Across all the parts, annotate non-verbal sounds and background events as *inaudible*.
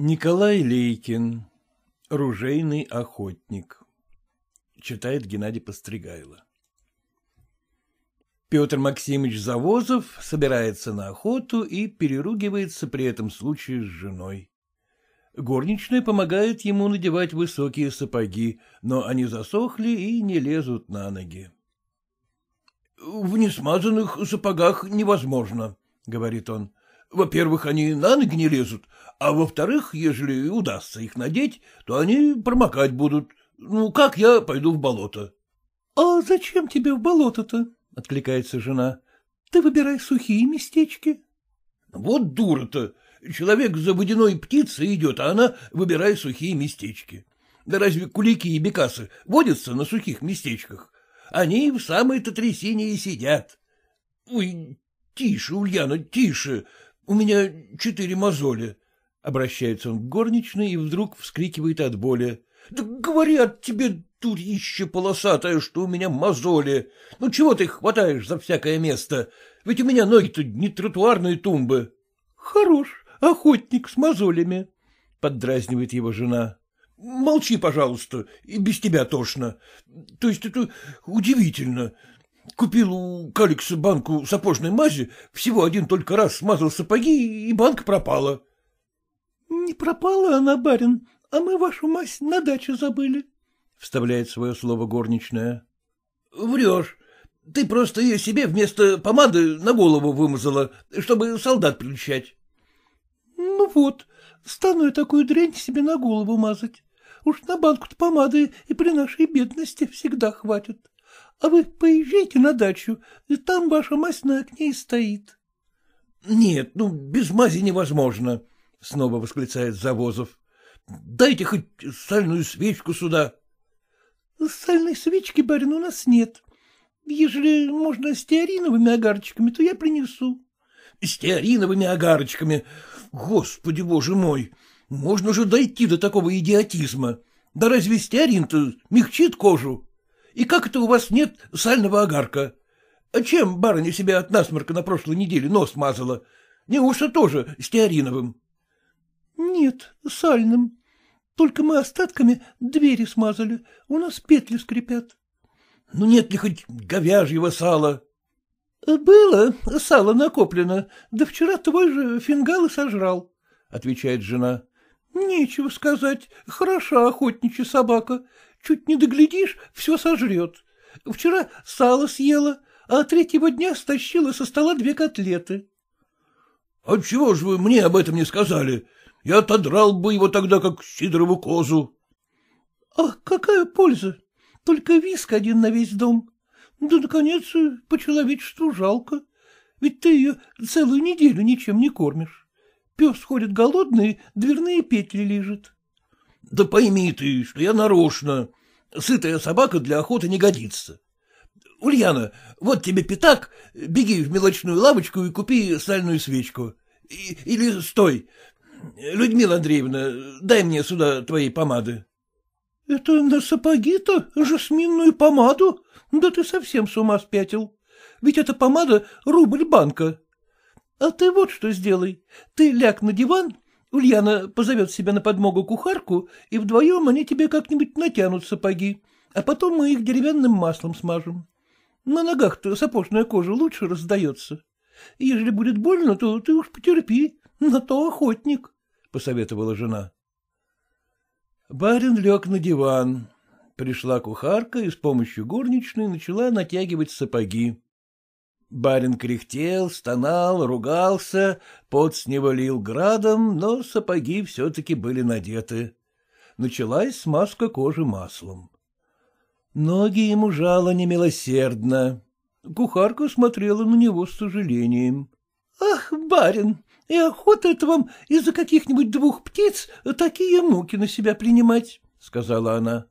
Николай Лейкин. Ружейный охотник. Читает Геннадий Постригайло. Петр Максимович Завозов собирается на охоту и переругивается при этом случае с женой. Горничная помогает ему надевать высокие сапоги, но они засохли и не лезут на ноги. — В несмазанных сапогах невозможно, — говорит он во-первых, они на ноги не лезут, а во-вторых, ежели удастся их надеть, то они промокать будут. Ну, как я пойду в болото? — А зачем тебе в болото-то? — откликается жена. — Ты выбирай сухие местечки. — Вот дура-то! Человек за водяной птицей идет, а она выбирай сухие местечки. Да разве кулики и бекасы водятся на сухих местечках? Они в самой-то трясине и сидят. — Ой, тише, Ульяна, тише! У меня четыре мозоли. Обращается он к горничной и вдруг вскрикивает от боли. — Да говорят тебе, дурище полосатое, что у меня мозоли. Ну чего ты хватаешь за всякое место? Ведь у меня ноги-то не тротуарные тумбы. — Хорош, охотник с мозолями, — поддразнивает его жена. — Молчи, пожалуйста, и без тебя тошно. То есть это удивительно. Купил у Каликса банку сапожной мази, всего один только раз смазал сапоги, и банка пропала. — Не пропала она, барин, а мы вашу мазь на даче забыли, — вставляет свое слово горничная. — Врешь. Ты просто ее себе вместо помады на голову вымазала, чтобы солдат приличать. — Ну вот, стану я такую дрянь себе на голову мазать. Уж на банку-то помады и при нашей бедности всегда хватит а вы поезжайте на дачу, там ваша мазь на окне и стоит. — Нет, ну, без мази невозможно, — снова восклицает Завозов. — Дайте хоть сальную свечку сюда. — Сальной свечки, барин, у нас нет. Ежели можно стеариновыми огарочками, то я принесу. — Стеариновыми огарочками? Господи, боже мой! Можно же дойти до такого идиотизма! Да разве стеарин-то мягчит кожу? — и как это у вас нет сального огарка? Чем барыня себя от насморка на прошлой неделе нос мазала? Неужто тоже стеариновым? — Нет, сальным. Только мы остатками двери смазали, у нас петли скрипят. — Ну нет ли хоть говяжьего сала? — Было, сало накоплено, да вчера твой же фингал и сожрал, — отвечает жена. Нечего сказать, хороша охотничья собака. Чуть не доглядишь, все сожрет. Вчера сало съела, а третьего дня стащила со стола две котлеты. — Отчего а же вы мне об этом не сказали? Я отодрал бы его тогда, как Сидорову козу. — Ах, какая польза! Только виск один на весь дом. Да, наконец, по человечеству жалко. Ведь ты ее целую неделю ничем не кормишь. Пес ходит голодный, дверные петли лежит. — Да пойми ты, что я нарочно. Сытая собака для охоты не годится. Ульяна, вот тебе пятак, беги в мелочную лавочку и купи сальную свечку. И, или стой. Людмила Андреевна, дай мне сюда твоей помады. — Это на сапоги-то жасминную помаду? Да ты совсем с ума спятил. Ведь эта помада — рубль банка. А ты вот что сделай. Ты ляг на диван, Ульяна позовет себя на подмогу кухарку, и вдвоем они тебе как-нибудь натянут сапоги, а потом мы их деревянным маслом смажем. На ногах-то сапожная кожа лучше раздается. Если будет больно, то ты уж потерпи, на то охотник, — посоветовала жена. Барин лег на диван. Пришла кухарка и с помощью горничной начала натягивать сапоги. Барин кряхтел, стонал, ругался, пот с него лил градом, но сапоги все-таки были надеты. Началась смазка кожи маслом. Ноги ему жало немилосердно. Кухарка смотрела на него с сожалением. — Ах, барин, и охота это вам из-за каких-нибудь двух птиц такие муки на себя принимать, — сказала она.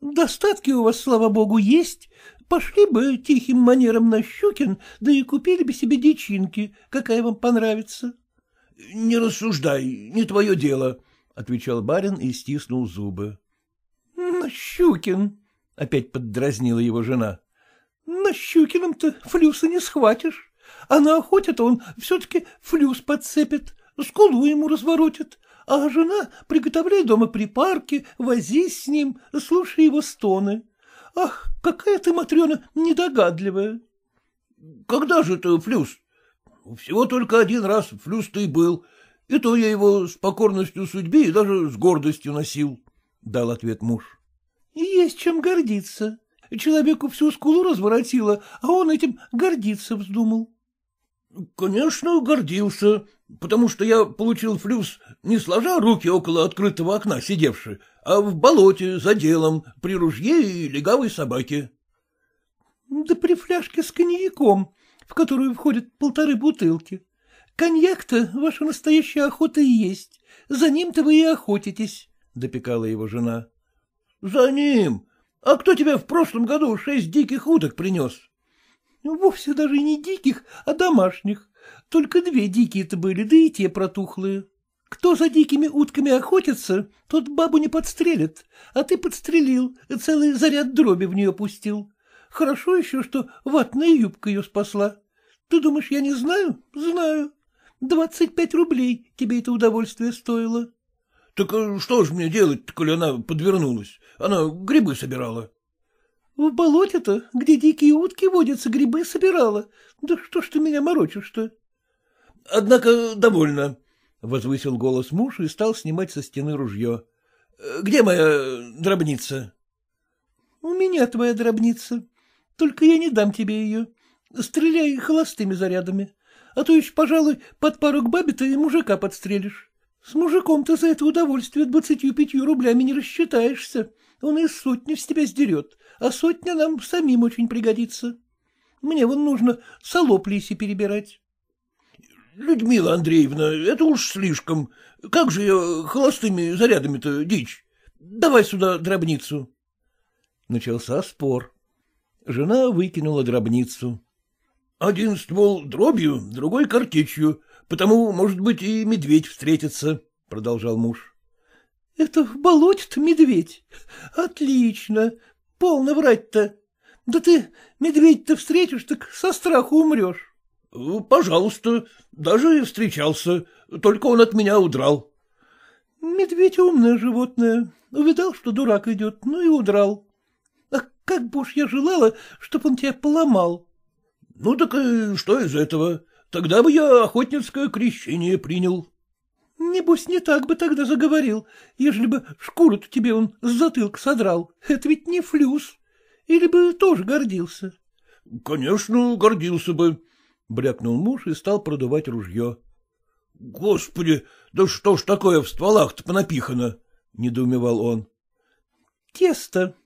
Достатки у вас, слава богу, есть. Пошли бы тихим манером на Щукин, да и купили бы себе дичинки, какая вам понравится. — Не рассуждай, не твое дело, — отвечал барин и стиснул зубы. — На Щукин, — опять поддразнила его жена. — На Щукином-то флюса не схватишь, а на охоте-то он все-таки флюс подцепит, скулу ему разворотит, а жена приготовляй дома припарки, возись с ним, слушай его стоны. Ах, какая ты, Матрена, недогадливая. Когда же ты флюс? Всего только один раз флюс ты и был, и то я его с покорностью судьбе и даже с гордостью носил, — дал ответ муж. — Есть чем гордиться. Человеку всю скулу разворотило, а он этим гордиться вздумал. — Конечно, гордился, потому что я получил флюс не сложа руки около открытого окна сидевши, а в болоте за делом при ружье и легавой собаке. — Да при фляжке с коньяком, в которую входят полторы бутылки. Коньяк-то ваша настоящая охота и есть. За ним-то вы и охотитесь, — допекала его жена. — За ним? А кто тебе в прошлом году шесть диких уток принес? Ну, вовсе даже не диких, а домашних. Только две дикие-то были, да и те протухлые. Кто за дикими утками охотится, тот бабу не подстрелит, а ты подстрелил, и целый заряд дроби в нее пустил. Хорошо еще, что ватная юбка ее спасла. Ты думаешь, я не знаю? Знаю. Двадцать пять рублей тебе это удовольствие стоило. — Так э, что ж мне делать коли она подвернулась? Она грибы собирала. В болоте-то, где дикие утки водятся, грибы собирала. Да что ж ты меня морочишь-то? — Однако довольно, — возвысил голос муж и стал снимать со стены ружье. «Э, — Где моя дробница? — У меня твоя дробница. Только я не дам тебе ее. Стреляй холостыми зарядами. А то еще, пожалуй, под пару к бабе ты мужика подстрелишь. С мужиком ты за это удовольствие двадцатью пятью рублями не рассчитаешься, он и сотню с тебя сдерет, а сотня нам самим очень пригодится. Мне вон нужно солоп лиси перебирать. — Людмила Андреевна, это уж слишком. Как же я холостыми зарядами-то дичь? Давай сюда дробницу. Начался спор. Жена выкинула дробницу. — Один ствол дробью, другой картечью, потому, может быть, и медведь встретится, — продолжал муж. — Это болотит медведь? Отлично. Полно врать-то. Да ты медведь-то встретишь, так со страха умрешь. Э, — Пожалуйста. Даже и встречался. Только он от меня удрал. — Медведь умное животное. Увидал, что дурак идет, ну и удрал. А как бы уж я желала, чтоб он тебя поломал. — Ну так и э, что из этого? Тогда бы я охотницкое крещение принял. Небось, не так бы тогда заговорил, ежели бы шкуру-то тебе он с затылка содрал. Это ведь не флюс. Или бы тоже гордился? — Конечно, гордился бы, — брякнул муж и стал продувать ружье. — Господи, да что ж такое в стволах-то понапихано? — недоумевал он. — Тесто.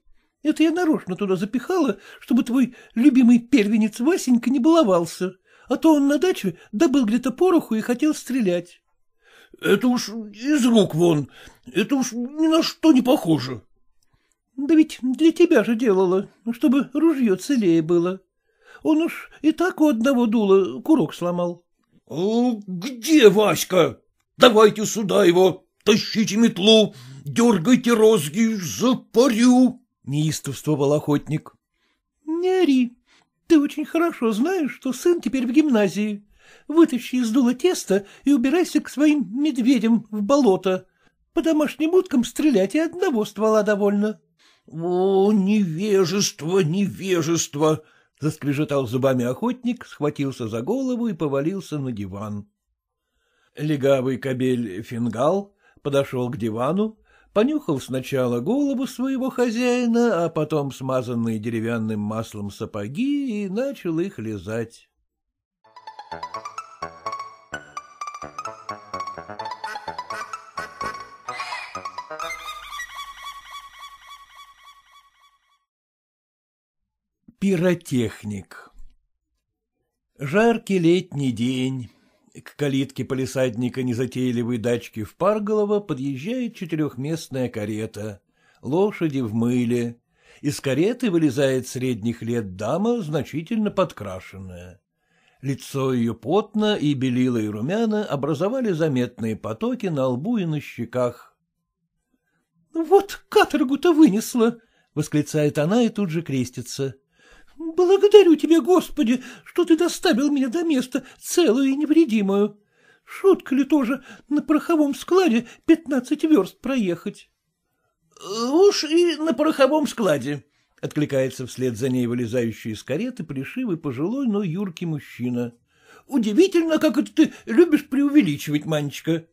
Это я нарочно туда запихала, чтобы твой любимый первенец Васенька не баловался, а то он на даче добыл где-то пороху и хотел стрелять. Это уж из рук вон, это уж ни на что не похоже. — Да ведь для тебя же делала, чтобы ружье целее было. Он уж и так у одного дула курок сломал. — Где Васька? Давайте сюда его, тащите метлу, дергайте розги, запарю! — неистовствовал охотник. — Не ори, ты очень хорошо знаешь, что сын теперь в гимназии. Вытащи из дула тесто и убирайся к своим медведям в болото. По домашним уткам стрелять и одного ствола довольно. — О, невежество, невежество! — заскрежетал зубами охотник, схватился за голову и повалился на диван. Легавый кабель Фингал подошел к дивану, понюхал сначала голову своего хозяина, а потом смазанные деревянным маслом сапоги и начал их лизать. Пиротехник Жаркий летний день. К калитке полисадника незатейливой дачки в Парголово подъезжает четырехместная карета. Лошади в мыле. Из кареты вылезает средних лет дама, значительно подкрашенная. Лицо ее потно и белило и румяна образовали заметные потоки на лбу и на щеках. — Вот каторгу-то вынесла! — восклицает она и тут же крестится. — Благодарю тебя, Господи, что ты доставил меня до места целую и невредимую. Шутка ли тоже на пороховом складе пятнадцать верст проехать? Э, — Уж и на пороховом складе, Откликается вслед за ней вылезающий из кареты плешивый пожилой, но юркий мужчина. — Удивительно, как это ты любишь преувеличивать, Манечка.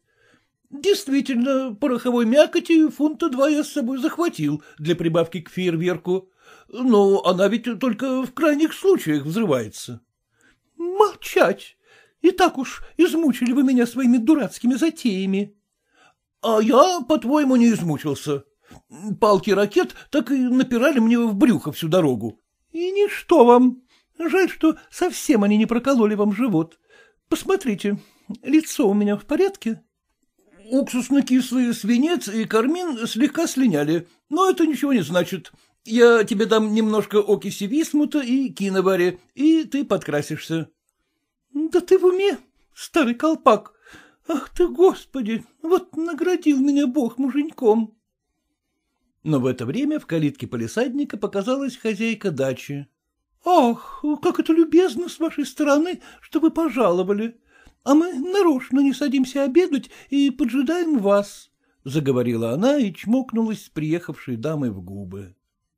Действительно, пороховой мякоти фунта два я с собой захватил для прибавки к фейерверку. Но она ведь только в крайних случаях взрывается. — Молчать! И так уж измучили вы меня своими дурацкими затеями. — А я, по-твоему, не измучился. Палки ракет так и напирали мне в брюхо всю дорогу. И ничто вам. Жаль, что совсем они не прокололи вам живот. Посмотрите, лицо у меня в порядке? Уксусно-кислый свинец и кармин слегка слиняли, но это ничего не значит. Я тебе дам немножко окиси висмута и киновари, и ты подкрасишься. — Да ты в уме, старый колпак! Ах ты, Господи, вот наградил меня Бог муженьком! Но в это время в калитке полисадника показалась хозяйка дачи. — Ах, как это любезно с вашей стороны, что вы пожаловали. А мы нарочно не садимся обедать и поджидаем вас, — заговорила она и чмокнулась с приехавшей дамой в губы.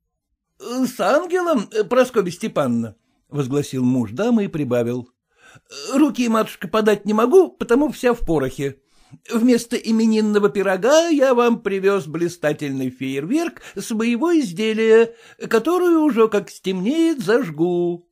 — С ангелом, Прасковья Степановна, — возгласил муж дамы и прибавил. — Руки, матушка, подать не могу, потому вся в порохе. Вместо именинного пирога я вам привез блистательный фейерверк с моего изделия, которую уже, как стемнеет, зажгу.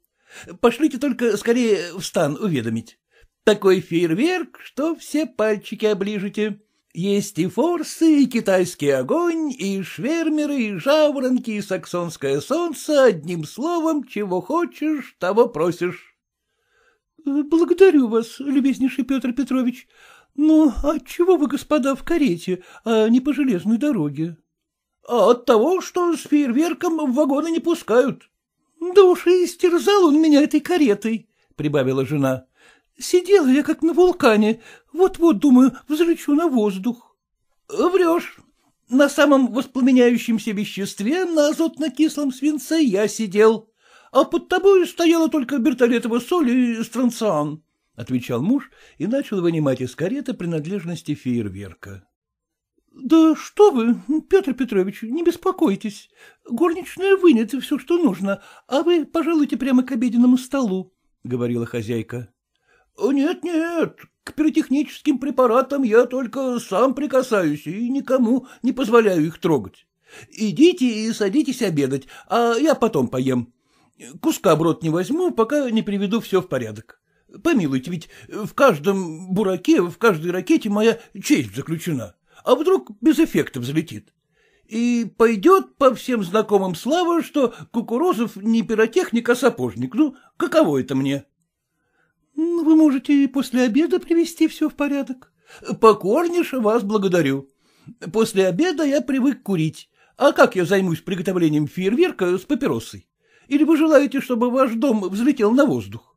Пошлите только скорее в стан уведомить. Такой фейерверк, что все пальчики оближете. Есть и форсы, и китайский огонь, и швермеры, и жаворонки, и саксонское солнце. Одним словом, чего хочешь, того просишь. — Благодарю вас, любезнейший Петр Петрович. — Ну, а чего вы, господа, в карете, а не по железной дороге? — а От того, что с фейерверком в вагоны не пускают. — Да уж и истерзал он меня этой каретой, — прибавила жена. — Сидела я как на вулкане, вот-вот, думаю, взлечу на воздух. — Врешь. На самом воспламеняющемся веществе, на азотно-кислом свинце, я сидел, а под тобой стояла только бертолетова соль и странциан. — отвечал муж и начал вынимать из кареты принадлежности фейерверка. — Да что вы, Петр Петрович, не беспокойтесь. Горничная вынет все, что нужно, а вы пожалуйте прямо к обеденному столу, — говорила хозяйка. «Нет, — Нет-нет, к пиротехническим препаратам я только сам прикасаюсь и никому не позволяю их трогать. Идите и садитесь обедать, а я потом поем. Куска в не возьму, пока не приведу все в порядок. Помилуйте, ведь в каждом бураке, в каждой ракете моя честь заключена. А вдруг без эффекта взлетит? И пойдет по всем знакомым слава, что кукурузов не пиротехник, а сапожник. Ну, каково это мне? Ну, — Вы можете после обеда привести все в порядок. — Покорнейше вас благодарю. После обеда я привык курить. А как я займусь приготовлением фейерверка с папиросой? Или вы желаете, чтобы ваш дом взлетел на воздух?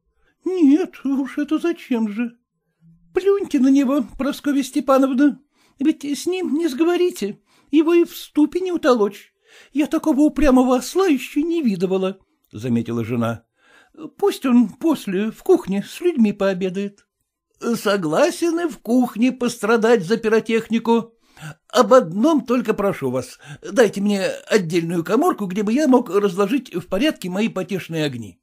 Нет, уж это зачем же? Плюньте на него, Прасковья Степановна. Ведь с ним не сговорите, его и в ступе не утолочь. Я такого упрямого осла еще не видывала, — заметила жена. Пусть он после в кухне с людьми пообедает. Согласен и в кухне пострадать за пиротехнику. Об одном только прошу вас. Дайте мне отдельную коморку, где бы я мог разложить в порядке мои потешные огни.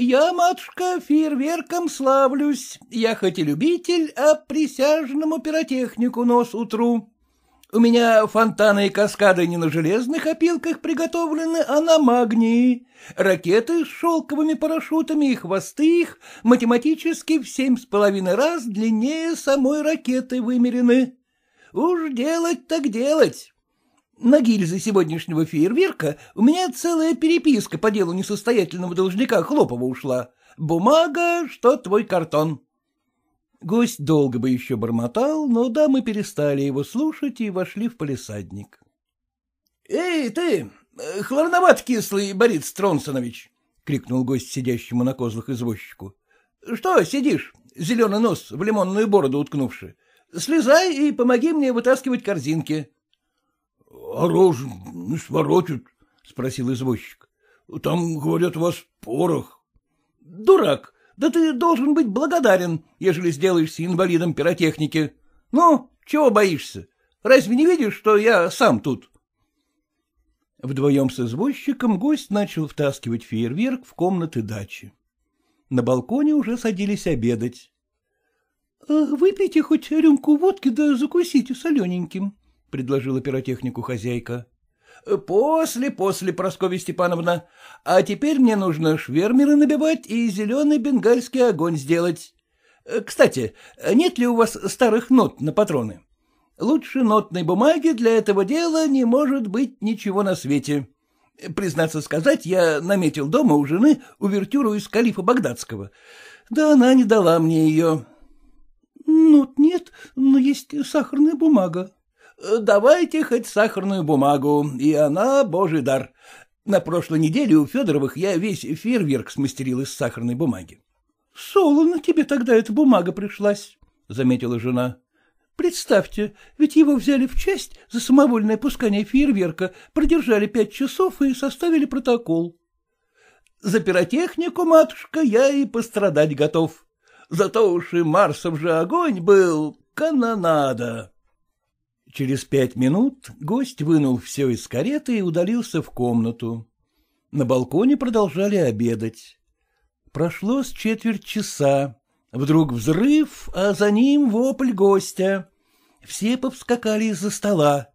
Я, матушка, фейерверком славлюсь. Я хоть и любитель, а присяжному пиротехнику нос утру. У меня фонтаны и каскады не на железных опилках приготовлены, а на магнии. Ракеты с шелковыми парашютами и хвосты их математически в семь с половиной раз длиннее самой ракеты вымерены. Уж делать так делать. На гильзы сегодняшнего фейерверка у меня целая переписка по делу несостоятельного должника Хлопова ушла. Бумага, что твой картон. Гость долго бы еще бормотал, но да, мы перестали его слушать и вошли в палисадник. — Эй, ты, э, хлорноват кислый Борис Тронсонович! — крикнул гость сидящему на козлах извозчику. — Что сидишь, зеленый нос в лимонную бороду уткнувши? Слезай и помоги мне вытаскивать корзинки. — а рожь не своротит? — спросил извозчик. — Там, говорят, у вас порох. — Дурак, да ты должен быть благодарен, ежели сделаешься инвалидом пиротехники. Ну, чего боишься? Разве не видишь, что я сам тут? Вдвоем с извозчиком гость начал втаскивать фейерверк в комнаты дачи. На балконе уже садились обедать. — Выпейте хоть рюмку водки да закусите солененьким, — предложила пиротехнику хозяйка. «Э, — После, после, Прасковья Степановна. А теперь мне нужно швермеры набивать и зеленый бенгальский огонь сделать. Э, кстати, нет ли у вас старых нот на патроны? Лучше нотной бумаги для этого дела не может быть ничего на свете. Признаться сказать, я наметил дома у жены увертюру из Калифа Багдадского. Да она не дала мне ее. — Нот нет, но есть сахарная бумага, Давайте хоть сахарную бумагу, и она божий дар. На прошлой неделе у Федоровых я весь фейерверк смастерил из сахарной бумаги. — Солоно тебе тогда эта бумага пришлась, — заметила жена. — Представьте, ведь его взяли в честь за самовольное пускание фейерверка, продержали пять часов и составили протокол. — За пиротехнику, матушка, я и пострадать готов. Зато уж и Марсов же огонь был, канонада. Через пять минут гость вынул все из кареты и удалился в комнату. На балконе продолжали обедать. Прошло с четверть часа. Вдруг взрыв, а за ним вопль гостя. Все повскакали из-за стола.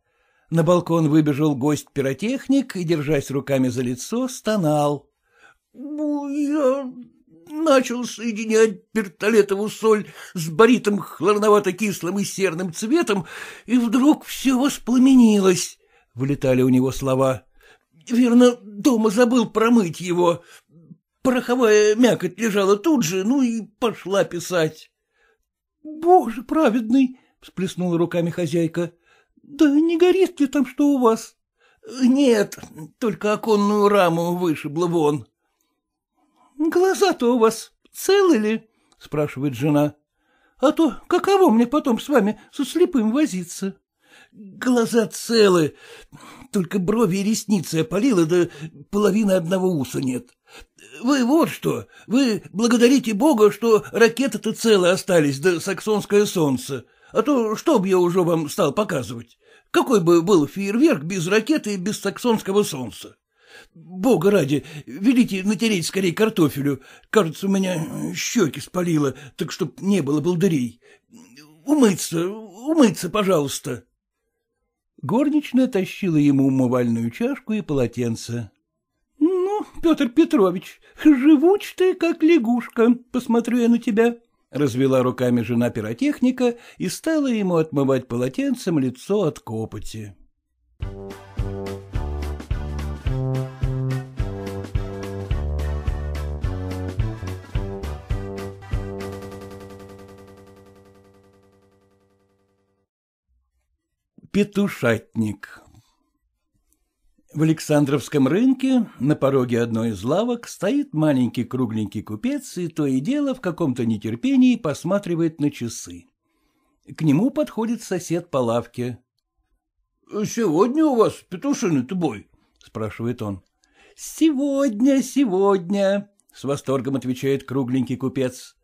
На балкон выбежал гость-пиротехник и, держась руками за лицо, стонал. — Я начал соединять пертолетову соль с баритом хлорновато-кислым и серным цветом, и вдруг все воспламенилось, — вылетали у него слова. Верно, дома забыл промыть его. Пороховая мякоть лежала тут же, ну и пошла писать. — Боже праведный! — всплеснула руками хозяйка. — Да не горит ли там что у вас? — Нет, только оконную раму вышибло вон. — Глаза-то у вас целы ли? — спрашивает жена. — А то каково мне потом с вами со слепым возиться? — Глаза целы, только брови и ресницы опалило, да половины одного уса нет. Вы вот что, вы благодарите Бога, что ракеты-то целы остались, да саксонское солнце, а то что б я уже вам стал показывать? Какой бы был фейерверк без ракеты и без саксонского солнца? Бога ради, велите натереть скорее картофелю. Кажется, у меня щеки спалило, так чтоб не было балдырей. Умыться, умыться, пожалуйста. Горничная тащила ему умывальную чашку и полотенце. — Ну, Петр Петрович, живуч ты, как лягушка, посмотрю я на тебя, — развела руками жена пиротехника и стала ему отмывать полотенцем лицо от копоти. Thank you. Петушатник В Александровском рынке на пороге одной из лавок стоит маленький кругленький купец и то и дело в каком-то нетерпении посматривает на часы. К нему подходит сосед по лавке. — Сегодня у вас петушиный-то бой? — спрашивает он. — Сегодня, сегодня, — с восторгом отвечает кругленький купец.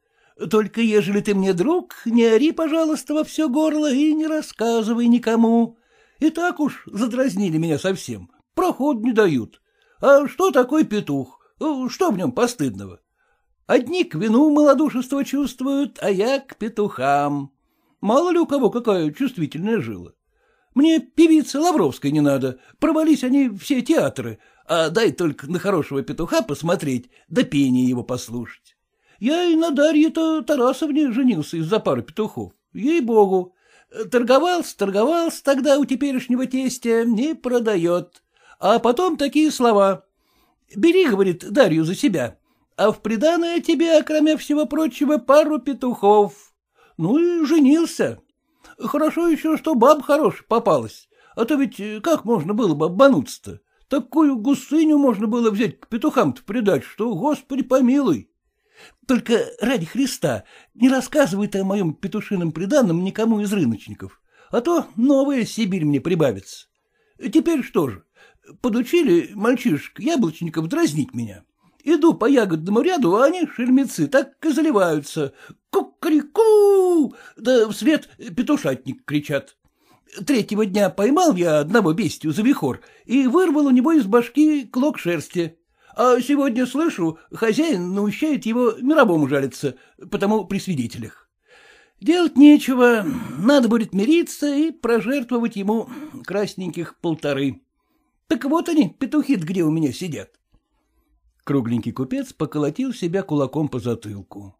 Только ежели ты мне друг, не ори, пожалуйста, во все горло и не рассказывай никому. И так уж задразнили меня совсем, проход не дают. А что такой петух? Э, что в нем постыдного? Одни к вину малодушество чувствуют, а я к петухам. Мало ли у кого какая чувствительная жила. Мне певицы Лавровской не надо, провались они все театры, а дай только на хорошего петуха посмотреть, да пение его послушать. Я и на Дарье-то Тарасовне женился из-за пары петухов. Ей-богу. Торговался, торговался тогда у теперешнего тестя, не продает. А потом такие слова. «Бери, — говорит, — Дарью за себя, а в приданое тебе, кроме всего прочего, пару петухов». Ну и женился. Хорошо еще, что баб хорош попалась, а то ведь э, как можно было бы обмануться-то? Такую гусыню можно было взять к петухам-то придать, что, господи помилуй. Только ради Христа не рассказывай ты о моем петушином приданном никому из рыночников, а то новая Сибирь мне прибавится. Теперь что же, подучили мальчишек-яблочников дразнить меня. Иду по ягодному ряду, а они, шельмецы, так и заливаются. Ку-крику! Да вслед петушатник кричат. Третьего дня поймал я одного бестию за вихор и вырвал у него из башки клок шерсти а сегодня слышу, хозяин наущает его мировому жалиться, потому при свидетелях. Делать нечего, надо будет мириться и прожертвовать ему красненьких полторы. Так вот они, петухи где у меня сидят. Кругленький купец поколотил себя кулаком по затылку.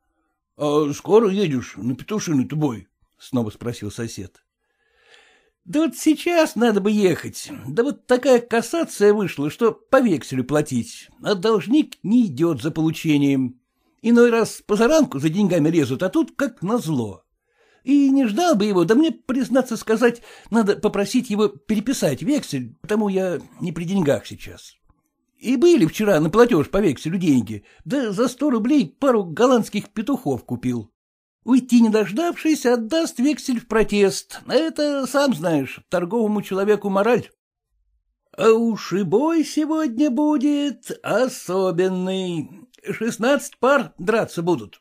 — А скоро едешь на петушиный-то бой? — снова спросил сосед. Да вот сейчас надо бы ехать. Да вот такая кассация вышла, что по векселю платить, а должник не идет за получением. Иной раз по заранку за деньгами резут, а тут как назло. И не ждал бы его, да мне, признаться сказать, надо попросить его переписать вексель, потому я не при деньгах сейчас. И были вчера на платеж по векселю деньги, да за сто рублей пару голландских петухов купил. Уйти не дождавшись, отдаст вексель в протест. Это, сам знаешь, торговому человеку мораль. А уж и бой сегодня будет особенный. Шестнадцать пар драться будут.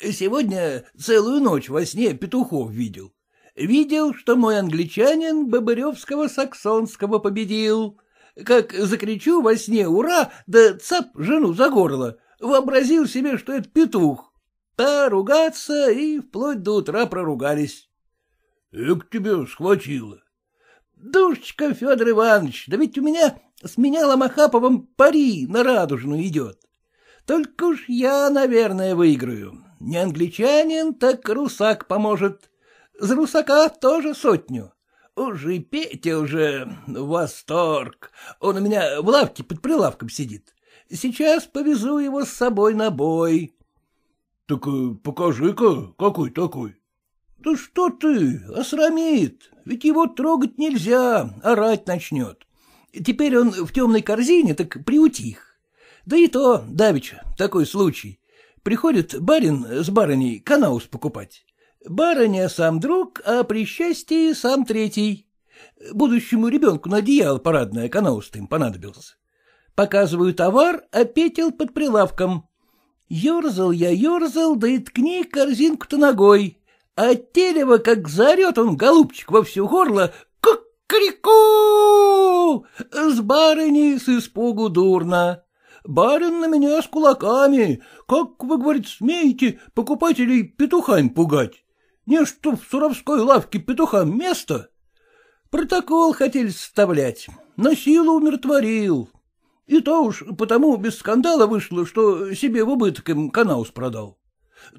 Сегодня целую ночь во сне петухов видел. Видел, что мой англичанин Бобыревского саксонского победил. Как закричу во сне «Ура!» да цап жену за горло. Вообразил себе, что это петух. Та ругаться и вплоть до утра проругались. — Эк тебе схватило. — Душечка, Федор Иванович, да ведь у меня с меня Ломахаповым пари на радужную идет. Только уж я, наверное, выиграю. Не англичанин, так русак поможет. За русака тоже сотню. Уже Петя уже восторг. Он у меня в лавке под прилавком сидит. Сейчас повезу его с собой на бой. — Так э, покажи-ка, какой такой. — Да что ты, осрамит, ведь его трогать нельзя, орать начнет. Теперь он в темной корзине, так приутих. Да и то, давеча, такой случай. Приходит барин с барыней канаус покупать. Барыня сам друг, а при счастье сам третий. Будущему ребенку на одеяло парадное канаус им понадобился. Показываю товар, а петел под прилавком. Ёрзал я, ёрзал, да и ткни корзинку-то ногой. А Телева, как заорет он, голубчик, во все горло, крику! С барыней с испугу дурно. Барин на меня с кулаками. Как, вы, говорит, смеете покупателей петухами пугать? Не что в Суровской лавке петухам место? Протокол хотели составлять, но силу умиротворил. И то уж потому без скандала вышло, что себе в убыток им канаус продал.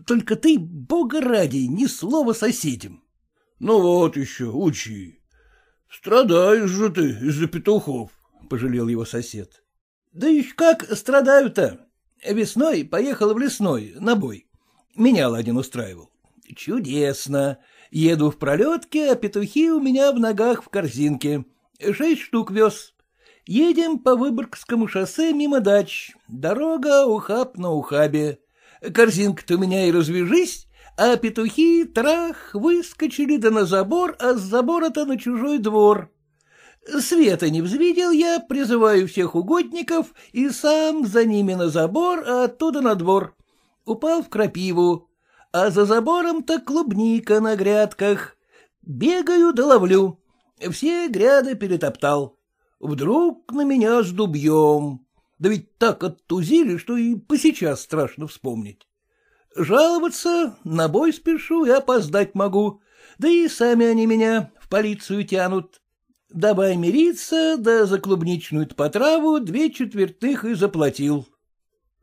Только ты, бога ради, ни слова соседям. Ну вот еще, учи. Страдаешь же ты из-за петухов, — пожалел его сосед. Да еще как страдаю-то. Весной поехал в лесной, на бой. Меня Ладин устраивал. Чудесно. Еду в пролетке, а петухи у меня в ногах в корзинке. Шесть штук вез. Едем по Выборгскому шоссе мимо дач. Дорога ухаб на ухабе. Корзинка-то у меня и развяжись, а петухи трах выскочили да на забор, а с забора-то на чужой двор. Света не взвидел я, призываю всех угодников и сам за ними на забор, а оттуда на двор. Упал в крапиву, а за забором-то клубника на грядках. Бегаю да ловлю. Все гряды перетоптал. Вдруг на меня с дубьем. Да ведь так оттузили, что и по сейчас страшно вспомнить. Жаловаться, на бой спешу и опоздать могу. Да и сами они меня в полицию тянут. Давай мириться, да за клубничную-то потраву две четвертых и заплатил.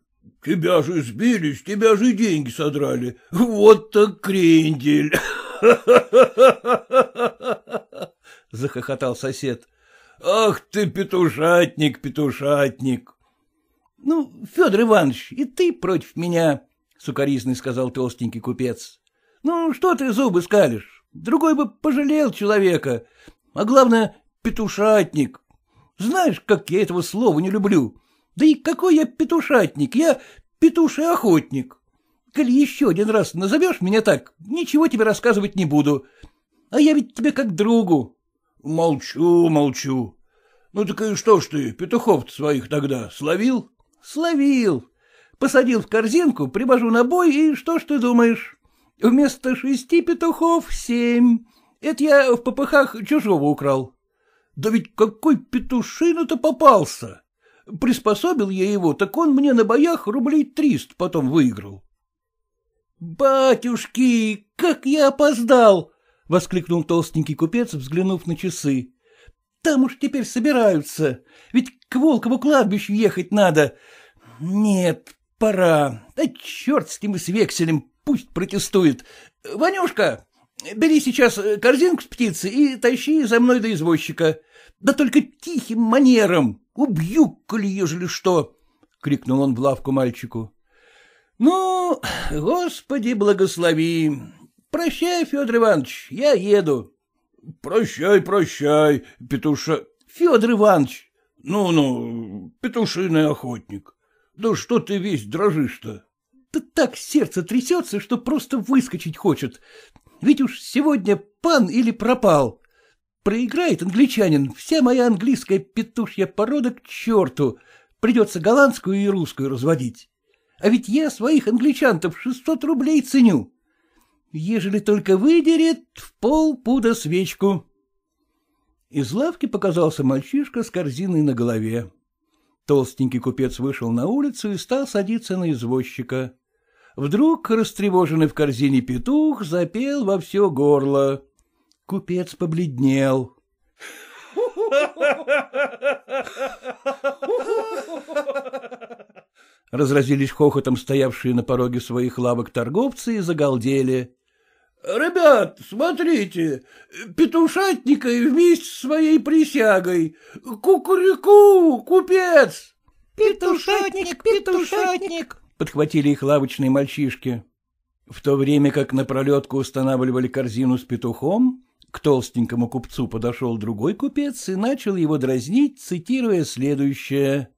— Тебя же сбили, с тебя же деньги содрали. Вот так крендель! *laughs* — захохотал сосед. Ах ты, петушатник, петушатник! — Ну, Федор Иванович, и ты против меня, — сукоризный сказал толстенький купец. — Ну, что ты зубы скалишь? Другой бы пожалел человека, а главное, петушатник. Знаешь, как я этого слова не люблю. Да и какой я петушатник, я петуший-охотник. Коли еще один раз назовешь меня так, ничего тебе рассказывать не буду. А я ведь тебе как другу. — Молчу, молчу. Ну так и что ж ты, петухов -то своих тогда словил? — Словил. Посадил в корзинку, привожу на бой, и что ж ты думаешь? Вместо шести петухов — семь. Это я в попыхах чужого украл. Да ведь какой петушину-то попался! Приспособил я его, так он мне на боях рублей триста потом выиграл. — Батюшки, как я опоздал! — воскликнул толстенький купец, взглянув на часы. — Там уж теперь собираются. Ведь к Волкову кладбищу ехать надо. Нет, пора. Да черт с ним и с векселем, пусть протестует. Ванюшка, бери сейчас э, корзинку с птицы и тащи за мной до извозчика. Да только тихим манером. Убью, коли ежели что! — крикнул он в лавку мальчику. — Ну, господи, благослови, Прощай, Федор Иванович, я еду. Прощай, прощай, петуша... Федор Иванович. Ну-ну, петушиный охотник. Да что ты весь дрожишь-то? Да так сердце трясется, что просто выскочить хочет. Ведь уж сегодня пан или пропал. Проиграет англичанин, вся моя английская петушья порода к черту. Придется голландскую и русскую разводить. А ведь я своих англичантов 600 рублей ценю ежели только выдерет в пол пуда свечку. Из лавки показался мальчишка с корзиной на голове. Толстенький купец вышел на улицу и стал садиться на извозчика. Вдруг растревоженный в корзине петух запел во все горло. Купец побледнел. Разразились хохотом стоявшие на пороге своих лавок торговцы и загалдели. Ребят, смотрите, петушатника вместе с своей присягой. кукурику, купец! Петушатник, петушатник! Подхватили их лавочные мальчишки. В то время как на пролетку устанавливали корзину с петухом, к толстенькому купцу подошел другой купец и начал его дразнить, цитируя следующее.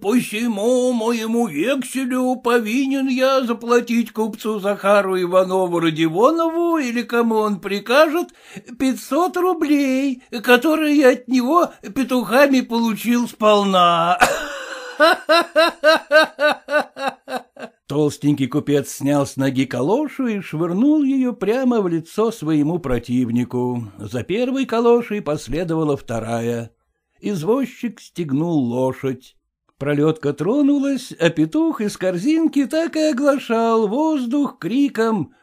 «Посему моему векселю повинен я заплатить купцу Захару Иванову Радивонову или кому он прикажет пятьсот рублей, которые я от него петухами получил сполна». Толстенький купец снял с ноги калошу и швырнул ее прямо в лицо своему противнику. За первой калошей последовала вторая. Извозчик стегнул лошадь. Пролетка тронулась, а петух из корзинки так и оглашал воздух криком